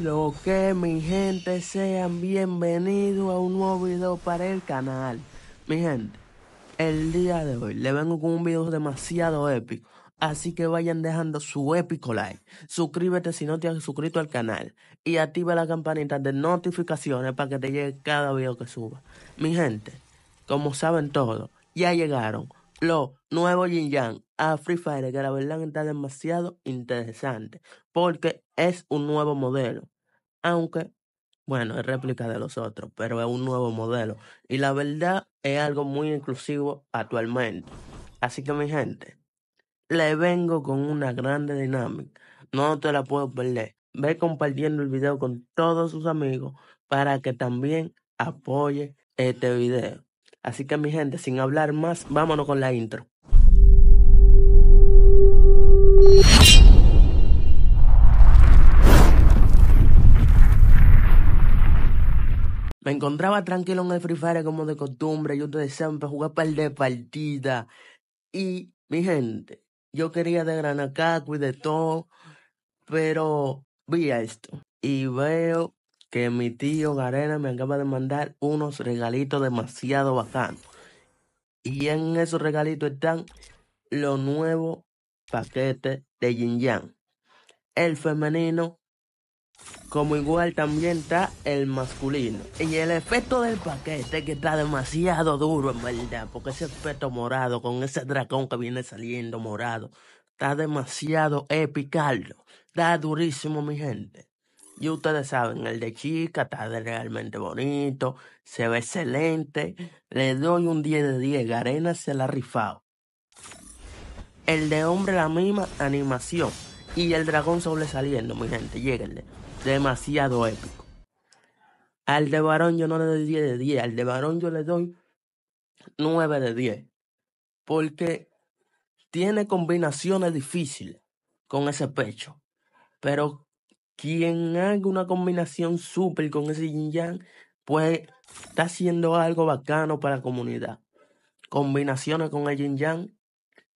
Lo que mi gente sean bienvenidos a un nuevo video para el canal. Mi gente, el día de hoy le vengo con un video demasiado épico. Así que vayan dejando su épico like. Suscríbete si no te has suscrito al canal. Y activa la campanita de notificaciones para que te llegue cada video que suba. Mi gente, como saben todos, ya llegaron lo nuevo Jin Yang a Free Fire, que la verdad está demasiado interesante, porque es un nuevo modelo. Aunque, bueno, es réplica de los otros, pero es un nuevo modelo. Y la verdad es algo muy inclusivo actualmente. Así que, mi gente, le vengo con una grande dinámica. No te la puedo perder. Ve compartiendo el video con todos sus amigos para que también apoye este video. Así que mi gente, sin hablar más, vámonos con la intro. Me encontraba tranquilo en el Free Fire como de costumbre, yo ustedes siempre para par de partida. Y, mi gente, yo quería de granacaco y de todo, pero vi esto y veo que mi tío Garena me acaba de mandar unos regalitos demasiado bacanos. Y en esos regalitos están los nuevos paquetes de Yin Yang. El femenino, como igual también está el masculino. Y el efecto del paquete que está demasiado duro en verdad, porque ese efecto morado con ese dragón que viene saliendo morado, está demasiado epicarlo. Está durísimo mi gente. Y ustedes saben, el de chica está realmente bonito, se ve excelente. Le doy un 10 de 10. Garena se la ha rifado. El de hombre, la misma animación. Y el dragón sobresaliendo, mi gente, Lleguenle. Demasiado épico. Al de varón yo no le doy 10 de 10. Al de varón yo le doy 9 de 10. Porque tiene combinaciones difíciles con ese pecho. Pero quien haga una combinación súper con ese yin yang, pues está haciendo algo bacano para la comunidad. Combinaciones con el yin yang,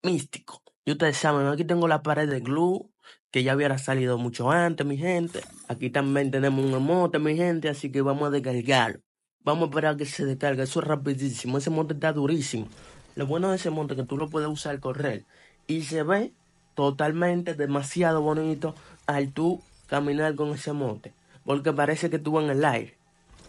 místico. Y ustedes saben, aquí tengo la pared de glue, que ya hubiera salido mucho antes, mi gente. Aquí también tenemos un emote, mi gente, así que vamos a descargarlo. Vamos a esperar a que se descargue, eso es rapidísimo, ese monte está durísimo. Lo bueno de ese monte es que tú lo puedes usar correr y se ve totalmente demasiado bonito al tú caminar con ese mote, porque parece que tuvo en el aire.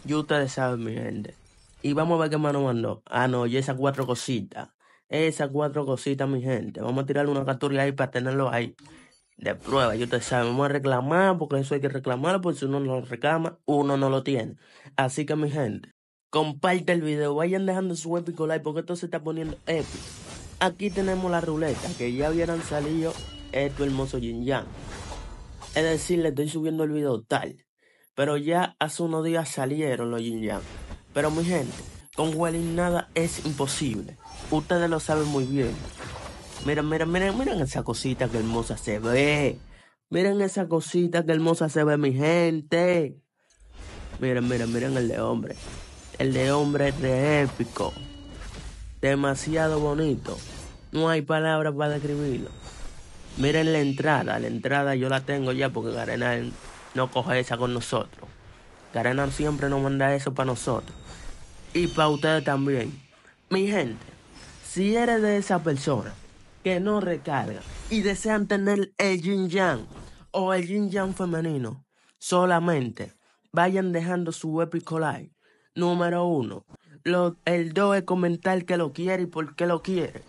Y ustedes saben, mi gente. Y vamos a ver qué mano mandó. Ah, no, y esas cuatro cositas. Esas cuatro cositas, mi gente. Vamos a tirar una captura ahí para tenerlo ahí. De prueba, y ustedes saben, vamos a reclamar, porque eso hay que reclamar porque si uno no lo reclama, uno no lo tiene. Así que, mi gente, comparte el video, vayan dejando su épico like, porque esto se está poniendo épico. Aquí tenemos la ruleta, que ya hubieran salido estos hermoso Yin Yang. Es decir, le estoy subiendo el video tal. Pero ya hace unos días salieron los Yin Yang. Pero mi gente, con Welling nada es imposible. Ustedes lo saben muy bien. Miren, miren, miren, miren esa cosita que hermosa se ve. Miren esa cosita que hermosa se ve, mi gente. Miren, miren, miren el de hombre. El de hombre es de épico. Demasiado bonito. No hay palabras para describirlo. Miren la entrada, la entrada yo la tengo ya porque Garena no coge esa con nosotros. Garena siempre nos manda eso para nosotros. Y para ustedes también. Mi gente, si eres de esa persona que no recarga y desean tener el yin yang o el yin yang femenino, solamente vayan dejando su épico like. Número uno. Lo, el dos es comentar que lo quiere y por qué lo quiere.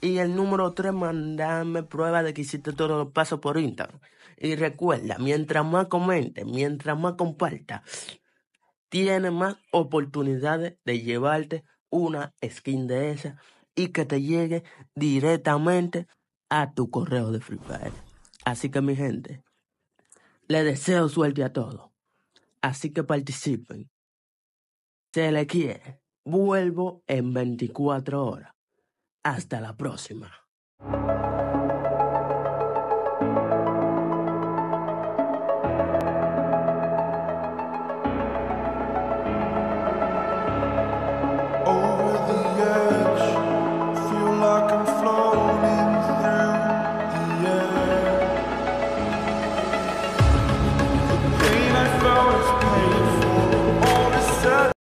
Y el número tres, mandame prueba de que hiciste todos los pasos por Instagram. Y recuerda, mientras más comentes, mientras más compartas, tienes más oportunidades de llevarte una skin de esa y que te llegue directamente a tu correo de Free Fire. Así que mi gente, le deseo suerte a todos. Así que participen. Se le quiere. Vuelvo en 24 horas. Hasta la próxima.